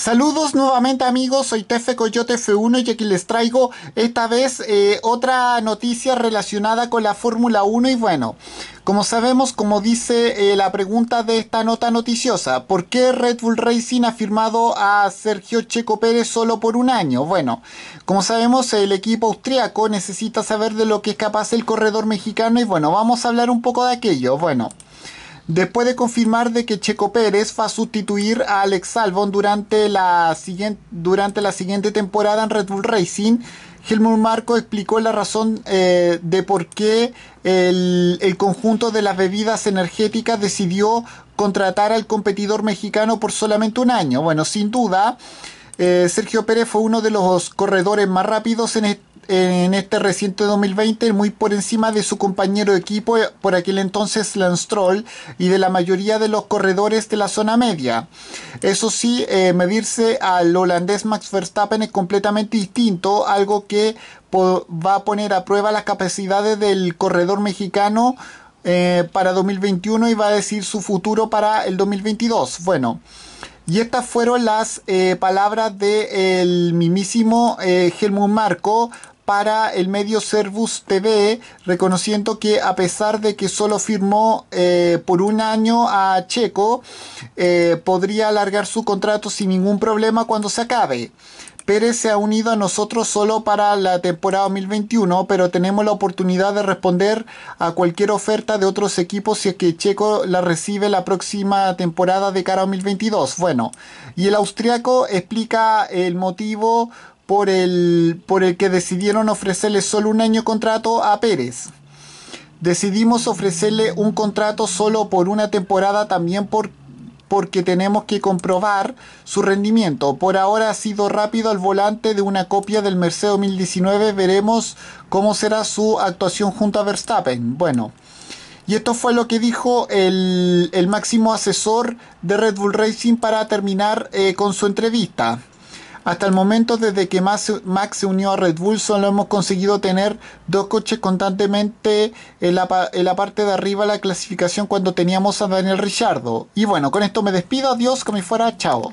Saludos nuevamente amigos, soy Tefe Coyote F1 y aquí les traigo esta vez eh, otra noticia relacionada con la Fórmula 1 y bueno, como sabemos, como dice eh, la pregunta de esta nota noticiosa, ¿por qué Red Bull Racing ha firmado a Sergio Checo Pérez solo por un año? Bueno, como sabemos, el equipo austriaco necesita saber de lo que es capaz el corredor mexicano y bueno, vamos a hablar un poco de aquello. Bueno. Después de confirmar de que Checo Pérez va a sustituir a Alex Albon durante la, siguiente, durante la siguiente temporada en Red Bull Racing, Helmut Marco explicó la razón eh, de por qué el, conjunto de las bebidas energéticas decidió contratar al competidor mexicano por solamente un año. Bueno, sin duda, eh, Sergio Pérez fue uno de los corredores más rápidos en, este en este reciente 2020 muy por encima de su compañero de equipo eh, por aquel entonces Lance Stroll y de la mayoría de los corredores de la zona media. Eso sí, eh, medirse al holandés Max Verstappen es completamente distinto, algo que va a poner a prueba las capacidades del corredor mexicano eh, para 2021 y va a decir su futuro para el 2022. Bueno. Y estas fueron las palabras del de mismísimo Helmut Marco para el medio Servus TV, reconociendo que a pesar de que solo firmó eh, por un año a Checo, eh, podría alargar su contrato sin ningún problema cuando se acabe. Pérez se ha unido a nosotros solo para la temporada 2021, pero tenemos la oportunidad de responder a cualquier oferta de otros equipos si es que Checo la recibe la próxima temporada de cara a 2022. Bueno, y el austriaco explica el motivo por el, por el que decidieron ofrecerle solo un año contrato a Pérez. Decidimos ofrecerle un contrato solo por una temporada también por, porque tenemos que comprobar su rendimiento. Por ahora ha sido rápido al volante de una copia del Mercedes 2019. Veremos cómo será su actuación junto a Verstappen. Bueno, y esto fue lo que dijo el, máximo asesor de Red Bull Racing para terminar eh, con su entrevista. Hasta el momento, desde que Max, se unió a Red Bull, solo hemos conseguido tener dos coches constantemente en la, parte de arriba de la clasificación cuando teníamos a Daniel Ricciardo. Y bueno, con esto me despido, adiós, como si fuera, chao.